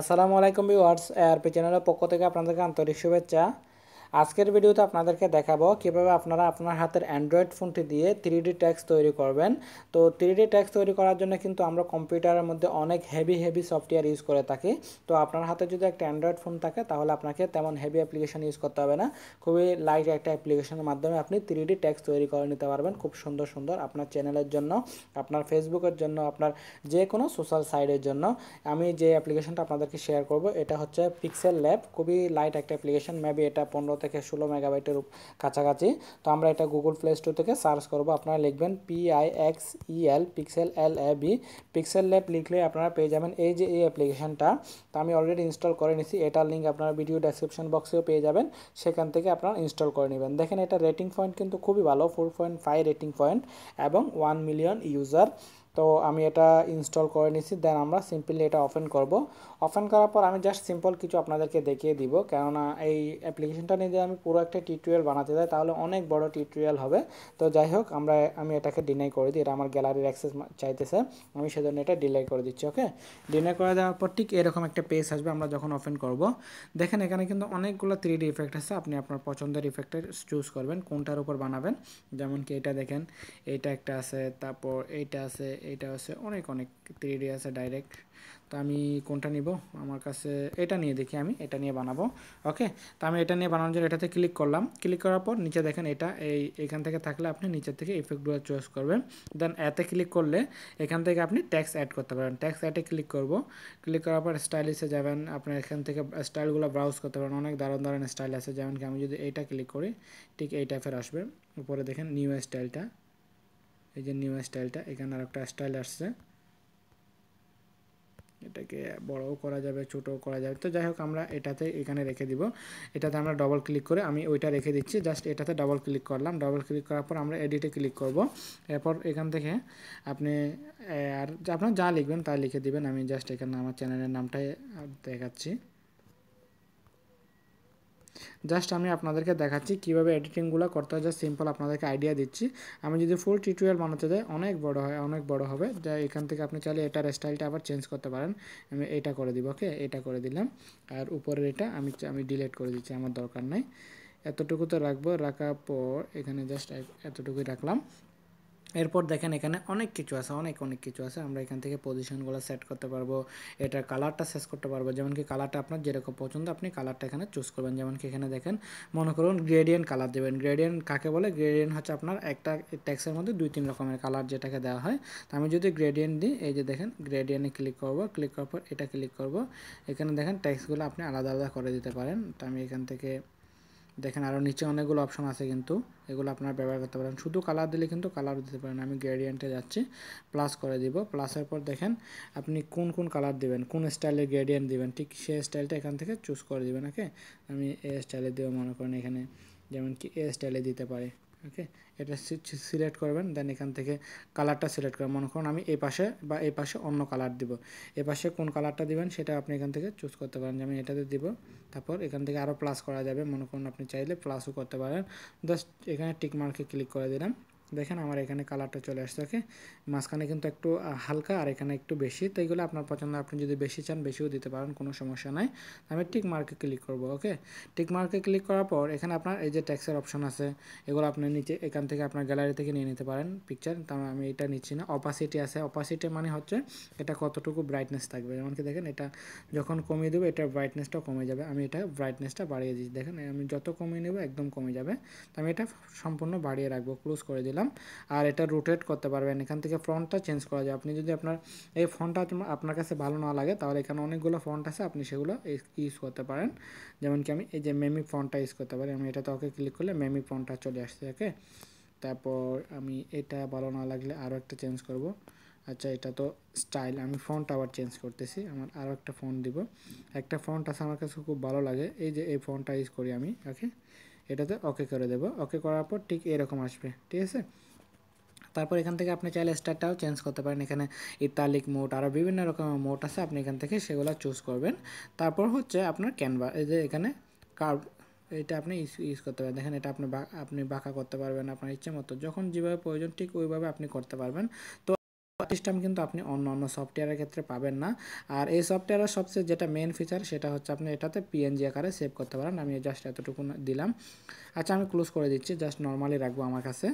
আসসালামু আলাইকুম viewers ARP চ্যানেলের পক্ষ থেকে আপনাদেরকে আন্তরিক শুভেচ্ছা আজকের ভিডিওতে আপনাদেরকে দেখাবো কিভাবে আপনারা আপনার হাতের অ্যান্ড্রয়েড ফোনটি দিয়ে থ্রি ডি ট্যাক্স তৈরি করবেন তো থ্রি ডি ট্যাক্স তৈরি করার জন্য কিন্তু আমরা কম্পিউটারের মধ্যে অনেক হেভি হেভি সফটওয়্যার ইউজ করে থাকি তো আপনার হাতে যদি একটা অ্যান্ড্রয়েড ফোন থাকে তাহলে আপনাকে তেমন হেভি অ্যাপ্লিকেশন ইউজ করতে হবে না খুবই লাইট একটা অ্যাপ্লিকেশনের মাধ্যমে আপনি থ্রি ডি ট্যাক্স তৈরি করে নিতে পারবেন খুব সুন্দর সুন্দর আপনার চ্যানেলের জন্য আপনার ফেসবুকের জন্য আপনার যে কোনো সোশ্যাল সাইডের জন্য আমি যে অ্যাপ্লিকেশনটা আপনাদেরকে শেয়ার করব এটা হচ্ছে পিক্সেল ল্যাব খুবই লাইট একটা অ্যাপ্লিকেশন মেবি এটা পনেরো থেকে ষোলো মেগাবাইটের কাছাকাছি তো আমরা এটা গুগল প্লে স্টোর থেকে সার্চ করব আপনারা লিখবেন P I X E L pixel L A B pixel lab লিখলে আপনারা পেয়ে যাবেন এই যে এই অ্যাপ্লিকেশানটা তো আমি অলরেডি ইনস্টল করে নিছি এটার লিঙ্ক আপনারা ভিডিও ডেসক্রিপশন বক্সেও পেয়ে যাবেন সেখান থেকে আপনারা ইনস্টল করে নেবেন দেখেন এটা রেটিং পয়েন্ট কিন্তু খুবই ভালো four point five rating point এবং ওয়ান মিলিয়ন ইউজার তো আমি এটা ইনস্টল করে নিছি দেন আমরা সিম্পলি এটা ওপেন করব ওপেন করার পর আমি জাস্ট সিম্পল কিছু আপনাদেরকে দেখিয়ে দিব কেননা এই অ্যাপ্লিকেশনটা নিয়ে যদি আমি পুরো একটা টিউটোরিয়াল বানাতে যাই তাহলে অনেক বড় টিউটোরিয়াল হবে তো যাই হোক আমরা আমি এটাকে ডিনাই করে দিই এটা আমার গ্যালারির অ্যাক্সেস চাইতেছে আমি সেজন্য এটা ডিলাই করে দিচ্ছি ওকে ডিনাই করে দেওয়ার পর ঠিক এরকম একটা পেজ আসবে আমরা যখন ওপেন করব দেখেন এখানে কিন্তু অনেকগুলো থ্রি ডি ইফেক্ট আছে আপনি আপনার পছন্দের ইফেক্টের চুজ করবেন কোনটার উপর বানাবেন যেমন কি এটা দেখেন এইটা একটা আছে তারপর এইটা আছে এটা আছে অনেক অনেক থ্রিডি আছে ডাইরেক্ট তো আমি কোনটা নিব আমার কাছে এটা নিয়ে দেখি আমি এটা নিয়ে বানাবো ওকে তো আমি এটা নিয়ে বানানোর জন্য এটাতে ক্লিক করলাম ক্লিক করার পর নিচে দেখেন এটা এই এখান থেকে থাকলে আপনি নিচের থেকে ইফেক্টগুলো চয়েস করবেন দেন এতে ক্লিক করলে এখান থেকে আপনি ট্যাক্স অ্যাড করতে পারেন ট্যাক্স অ্যাডে ক্লিক করব ক্লিক করার পর স্টাইলিশে যাবেন আপনি এখান থেকে স্টাইলগুলো ব্রাউজ করতে পারেন অনেক দারুণ দারুণ স্টাইল আছে যেমন কি আমি যদি এইটা ক্লিক করি ঠিক এই টাইপের আসবে উপরে দেখেন নিউ স্টাইলটা এই যে নিউ স্টাইলটা এখানে আর একটা স্টাইল আসছে এটাকে বড়ও করা যাবে ছোটও করা যাবে তো যাই হোক আমরা এটাতে এখানে রেখে দিব এটাতে আমরা ডবল ক্লিক করে আমি ওইটা রেখে দিচ্ছি জাস্ট এটাতে ডবল ক্লিক করলাম ডবল ক্লিক করার পর আমরা এডিটে ক্লিক করব এরপর এখান থেকে আপনি আর আপনার যা লিখবেন তা লিখে দিবেন আমি জাস্ট এখানে আমার চ্যানেলের নামটাই দেখাচ্ছি জাস্ট আমি আপনাদেরকে দেখাচ্ছি কীভাবে এডিটিংগুলো করতে হয় জাস্ট সিম্পল আপনাদেরকে আইডিয়া দিচ্ছি আমি যদি ফুল টিউটোরিয়াল বানাতে যাই অনেক বড় হয় অনেক বড় হবে যা এখান থেকে আপনি চাইলে এটার স্টাইলটা আবার চেঞ্জ করতে পারেন আমি এটা করে দিব ওকে এটা করে দিলাম আর উপরের এটা আমি আমি ডিলেট করে দিচ্ছি আমার দরকার নাই এতটুকু তো রাখবো রাখার পর এখানে জাস্ট এতটুকুই রাখলাম এরপর দেখেন এখানে অনেক কিছু আছে অনেক অনেক কিছু আছে আমরা এখান থেকে পজিশনগুলো সেট করতে পারবো এটার কালারটা শেষ করতে পারবো যেমন কি কালারটা আপনার যেরকম পছন্দ আপনি কালারটা এখানে চুজ করবেন যেমন কি এখানে দেখেন মনে করুন গ্রেডিয়েন্ট কালার দেবেন গ্রেডিয়েন্ট কাকে বলে গ্রেডিয়েন্ট হচ্ছে আপনার একটা ট্যাক্সের মধ্যে দুই তিন রকমের কালার যেটাকে দেওয়া হয় তো আমি যদি গ্রেডিয়েন্ট দিই এই যে দেখেন গ্রেডিয়েন্টে ক্লিক করবো ক্লিক করার পর এটা ক্লিক করবো এখানে দেখেন ট্যাক্সগুলো আপনি আলাদা আলাদা করে দিতে পারেন তো আমি এখান থেকে দেখেন আরও নিচে অনেকগুলো অপশন আছে কিন্তু এগুলো আপনারা ব্যবহার করতে পারেন শুধু কালার দিলে কিন্তু কালার দিতে পারেন আমি গ্রেডিয়েন্টে যাচ্ছি প্লাস করে দিব প্লাসের পর দেখেন আপনি কোন কোন কালার দিবেন কোন স্টাইলের গ্রেডিয়েন্ট দিবেন ঠিক সেই স্টাইলটা এখান থেকে চুজ করে দিবেন ওকে আমি এ স্টাইলে দেবো মনে করেন এখানে যেমন কি এ স্টাইলে দিতে পারি ওকে এটা সিলেক্ট করবেন দেন এখান থেকে কালারটা সিলেক্ট করবেন মনে করুন আমি এই পাশে বা এই পাশে অন্য কালার দিব এ পাশে কোন কালারটা দিবেন সেটা আপনি এখান থেকে চুজ করতে পারেন যে আমি এটাতে দিব তারপর এখান থেকে আরও প্লাস করা যাবে মনে করুন আপনি চাইলে প্লাসও করতে পারেন জাস্ট এখানে টিক মার্কে ক্লিক করে দিলাম দেখেন আমার এখানে কালারটা চলে আসছে ওকে মাঝখানে কিন্তু একটু হালকা আর এখানে একটু বেশি তো এগুলো আপনার পছন্দ আপনি যদি বেশি চান বেশিও দিতে পারেন কোনো সমস্যা নাই আমি টিক মার্কে ক্লিক করব ওকে টিক মার্কে ক্লিক করার পর এখানে আপনার এই যে ট্যাক্সের অপশন আছে এগুলো আপনি নিচে এখান থেকে আপনার গ্যালারি থেকে নিয়ে নিতে পারেন পিকচার তার মানে আমি এটা নিচ্ছি না অপাসিটি আছে অপাসিটি মানে হচ্ছে এটা কতটুকু ব্রাইটনেস থাকবে যেমন কি দেখেন এটা যখন কমিয়ে দেবো এটা ব্রাইটনেসটা কমে যাবে আমি এটা ব্রাইটনেসটা বাড়িয়ে দিচ্ছি দেখেন আমি যত কমিয়ে নেবো একদম কমে যাবে তো আমি এটা সম্পূর্ণ বাড়িয়ে রাখবো ক্লোজ করে দিলাম দিলাম আর এটা রোটেট করতে পারবেন এখান থেকে ফ্রন্টটা চেঞ্জ করা যায় আপনি যদি আপনার এই ফোনটা আপনার কাছে ভালো না লাগে তাহলে এখানে অনেকগুলো ফন্ট আছে আপনি সেগুলো ইউজ করতে পারেন যেমন কি আমি এই যে মেমি ফোনটা ইউজ করতে পারি আমি এটাতে ওকে ক্লিক করলে মেমি ফোনটা চলে আসছে ওকে তারপর আমি এটা ভালো না লাগলে আরও একটা চেঞ্জ করব আচ্ছা এটা তো স্টাইল আমি ফোনটা আবার চেঞ্জ করতেছি আমার আরও একটা ফোন দিব একটা ফন্ট আছে আমার কাছে খুব ভালো লাগে এই যে এই ফোনটা ইউজ করি আমি ওকে এটাতে ওকে করে দেব ওকে করার পর ঠিক এরকম আসবে ঠিক আছে তারপর এখান থেকে আপনি চাইলে স্টারটাও চেঞ্জ করতে পারেন এখানে ইতালিক মোড আরও বিভিন্ন রকমের মোড আছে আপনি এখান থেকে সেগুলো চুজ করবেন তারপর হচ্ছে আপনার ক্যানভা এই যে এখানে কার্ভ এটা আপনি ইউজ করতে পারেন দেখেন এটা আপনি আপনি বাঁকা করতে পারবেন আপনার ইচ্ছে মতো যখন যেভাবে প্রয়োজন ঠিক ওইভাবে আপনি করতে পারবেন তো সিস্টেম কিন্তু আপনি অন্য অন্য সফটওয়্যারের ক্ষেত্রে পাবেন না আর এই সফটওয়্যারের সবচেয়ে যেটা মেন ফিচার সেটা হচ্ছে আপনি এটাতে পিএনজি আকারে সেভ করতে পারেন আমি জাস্ট এতটুকু দিলাম আচ্ছা আমি ক্লোজ করে দিচ্ছি জাস্ট নর্মালি রাখবো আমার কাছে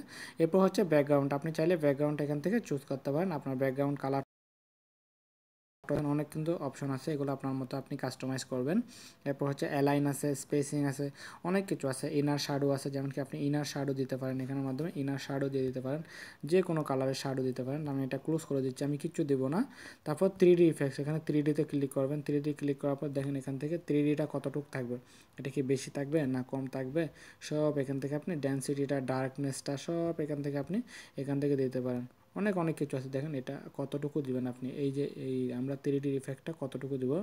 এরপর হচ্ছে ব্যাকগ্রাউন্ড আপনি চাইলে ব্যাকগ্রাউন্ড এখান থেকে চুজ করতে পারেন আপনার ব্যাকগ্রাউন্ড কালার অপশন অনেক কিন্তু অপশন আছে এগুলো আপনার মতো আপনি কাস্টমাইজ করবেন এরপর হচ্ছে অ্যালাইন আছে স্পেসিং আছে অনেক কিছু আছে ইনার শাডো আছে যেমন কি আপনি ইনার শাডো দিতে পারেন এখানের মাধ্যমে ইনার শাডো দিয়ে দিতে পারেন যে কোনো কালারের শাডো দিতে পারেন আমি এটা ক্লোজ করে দিচ্ছি আমি কিচ্ছু দেবো না তারপর থ্রি ডি ইফেক্টস এখানে থ্রি ডিতে ক্লিক করবেন থ্রি ডি ক্লিক করার পর দেখেন এখান থেকে থ্রি ডিটা কতটুকু থাকবে এটা কি বেশি থাকবে না কম থাকবে সব এখান থেকে আপনি ডেন্সিটিটা ডার্কনেসটা সব এখান থেকে আপনি এখান থেকে দিতে পারেন অনেক অনেক কিছু আছে দেখেন এটা কতটুকু দিবেন আপনি এই যে এই আমরা থ্রিডির ইফেক্টটা কতটুকু দেবো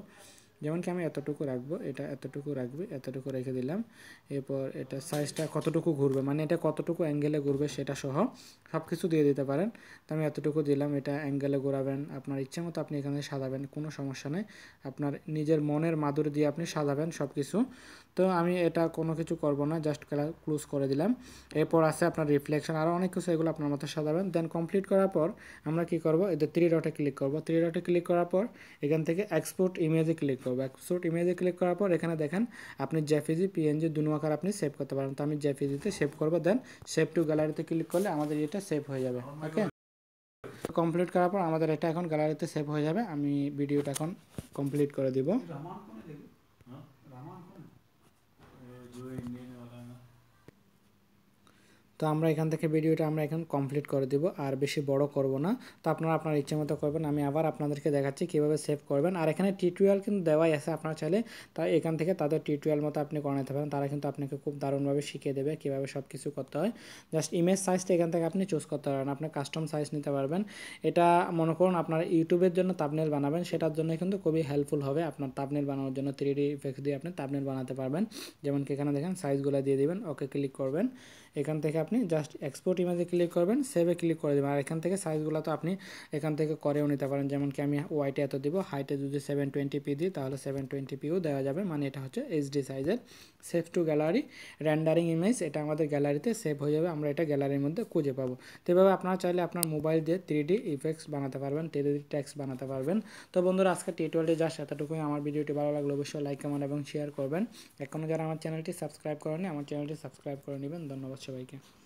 যেমন কি আমি এতটুকু রাখবো এটা এতটুকু রাখবে এতটুকু রেখে দিলাম এরপর এটা সাইজটা কতটুকু ঘুরবে মানে এটা কতটুকু অ্যাঙ্গেলে ঘুরবে সেটা সহ সব কিছু দিয়ে দিতে পারেন তো আমি এতটুকু দিলাম এটা অ্যাঙ্গেলে ঘোরাবেন আপনার ইচ্ছে মতো আপনি এখানে সাজাবেন কোনো সমস্যা নেই আপনার নিজের মনের মাদুর দিয়ে আপনি সাজাবেন সব কিছু তো আমি এটা কোনো কিছু করব না জাস্ট ক্লোজ করে দিলাম এরপর আছে আপনার রিফ্লেকশন আরও অনেক কিছু এগুলো আপনার মতো সাজাবেন দেন কমপ্লিট করার পর আমরা কি করব এদের থ্রি ডটে ক্লিক করব থ্রি ডটে ক্লিক করার পর এখান থেকে এক্সপোর্ট ইমেজে ক্লিক করব হবে এক্সপোর্ট ইমেজে ক্লিক করার পর এখানে দেখেন আপনি জেফিজি পিএনজি দুনো আকার আপনি সেভ করতে পারেন তো আমি জেফিজিতে e সেভ করবো দেন সেভ টু গ্যালারিতে ক্লিক করলে আমাদের এটা সেভ হয়ে যাবে ওকে oh কমপ্লিট করার পর আমাদের এটা এখন গ্যালারিতে সেভ হয়ে যাবে আমি ভিডিওটা এখন কমপ্লিট করে দিব তো আমরা এখান থেকে ভিডিওটা আমরা এখন কমপ্লিট করে দিব আর বেশি বড় করব না তো আপনারা আপনার ইচ্ছে মতো করবেন আমি আবার আপনাদেরকে দেখাচ্ছি কীভাবে সেভ করবেন আর এখানে টিউটোরিয়াল কিন্তু দেওয়াই আছে আপনার চাইলে তা এখান থেকে তাদের টিউটোরিয়াল মতো আপনি নিতে পারেন তারা কিন্তু আপনাকে খুব দারুণভাবে শিখিয়ে দেবে কীভাবে সব কিছু করতে হয় জাস্ট ইমেজ সাইজটা এখান থেকে আপনি চুজ করতে পারবেন আপনি কাস্টম সাইজ নিতে পারবেন এটা মনে করুন আপনার ইউটিউবের জন্য তাপনেল বানাবেন সেটার জন্য কিন্তু খুবই হেল্পফুল হবে আপনার তাপনেল বানানোর জন্য থ্রি ডি ইফেক্ট দিয়ে আপনি তাপনেল বানাতে পারবেন যেমন কি এখানে দেখেন সাইজগুলো দিয়ে দেবেন ওকে ক্লিক করবেন এখান থেকে আপনি জাস্ট এক্সপোর্ট ইমেজে ক্লিক করবেন সেভে ক্লিক করে দেবেন আর এখান থেকে সাইজগুলো তো আপনি এখান থেকে করেও নিতে পারেন যেমন কি আমি ওয়াইটে এত দিব হাইটে যদি সেভেন টোয়েন্টি পি দিই তাহলে সেভেন টোয়েন্টি পিও দেওয়া যাবে মানে এটা হচ্ছে এইচডি সাইজের save to gallery rendering image এটা আমাদের গ্যালারিতে সেভ হয়ে যাবে আমরা এটা গ্যালারির মধ্যে খুঁজে পাবো তো এভাবে আপনারা চাইলে আপনার মোবাইল দিয়ে থ্রি ডি ইফেক্টস বানাতে পারবেন থ্রি ডি ট্যাক্স বানাতে পারবেন তো বন্ধুরা আজকে টি টোয়েলটি জাস্ট এতটুকুই আমার ভিডিওটি ভালো লাগলো অবশ্যই লাইক কমেন্ট এবং শেয়ার করবেন এখনও যারা আমার চ্যানেলটি সাবস্ক্রাইব করেনি আমার চ্যানেলটি সাবস্ক্রাইব করে নেবেন ধন্যবাদ अच्छा बाइक है